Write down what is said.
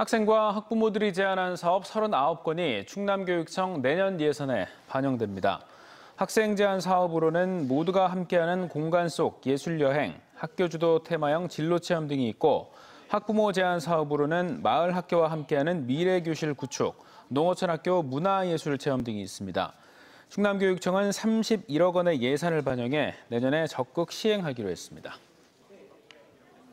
학생과 학부모들이 제안한 사업 39건이 충남교육청 내년 예산에 반영됩니다. 학생 제안 사업으로는 모두가 함께하는 공간 속 예술 여행, 학교 주도 테마형 진로 체험 등이 있고 학부모 제안 사업으로는 마을 학교와 함께하는 미래 교실 구축, 농어촌학교 문화예술 체험 등이 있습니다. 충남교육청은 31억 원의 예산을 반영해 내년에 적극 시행하기로 했습니다.